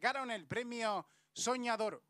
ganaron el premio Soñador.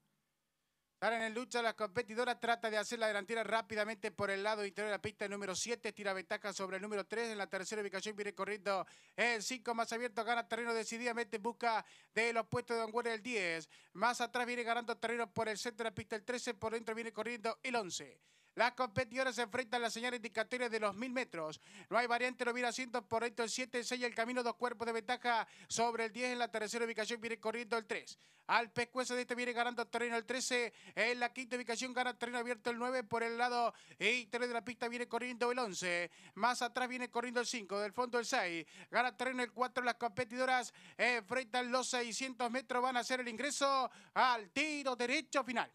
Sara en lucha las competidoras trata de hacer la delantera rápidamente por el lado interior de la pista. El número 7 tira ventaja sobre el número 3. En la tercera ubicación viene corriendo el 5 más abierto. Gana terreno decididamente en busca de los puestos de Don el 10. Más atrás viene ganando terreno por el centro de la pista el 13. Por dentro viene corriendo el 11. Las competidoras se enfrentan las señales indicatorias de los 1000 metros. No hay variante, lo mira haciendo por esto el 7, 6 el camino, dos cuerpos de ventaja sobre el 10. En la tercera ubicación viene corriendo el 3. Al pescuezo de este viene ganando terreno el 13. En la quinta ubicación gana terreno abierto el 9. Por el lado y 3 de la pista viene corriendo el 11. Más atrás viene corriendo el 5. Del fondo el 6. Gana terreno el 4. Las competidoras enfrentan los 600 metros. Van a hacer el ingreso al tiro derecho final.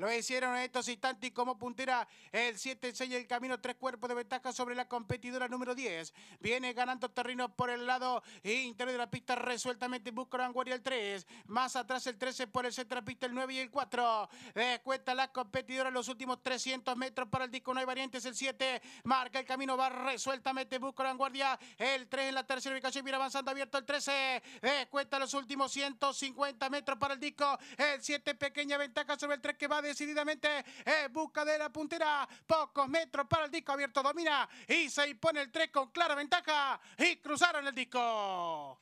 Lo hicieron en estos instantes y como puntera el 7 enseña el camino, tres cuerpos de ventaja sobre la competidora número 10. Viene ganando terreno por el lado interior de la pista resueltamente busca la vanguardia el 3. Más atrás el 13 por el centro de la pista el 9 y el 4. Descuenta la competidora los últimos 300 metros para el disco. No hay variantes. El 7 marca el camino, va resueltamente busca la vanguardia. El 3 en la tercera ubicación viene avanzando abierto el 13. Descuenta los últimos 150 metros para el disco. El 7 pequeña ventaja sobre el 3 que va de decididamente en eh, busca de la puntera. Pocos metros para el disco abierto domina y se impone el 3 con clara ventaja y cruzaron el disco.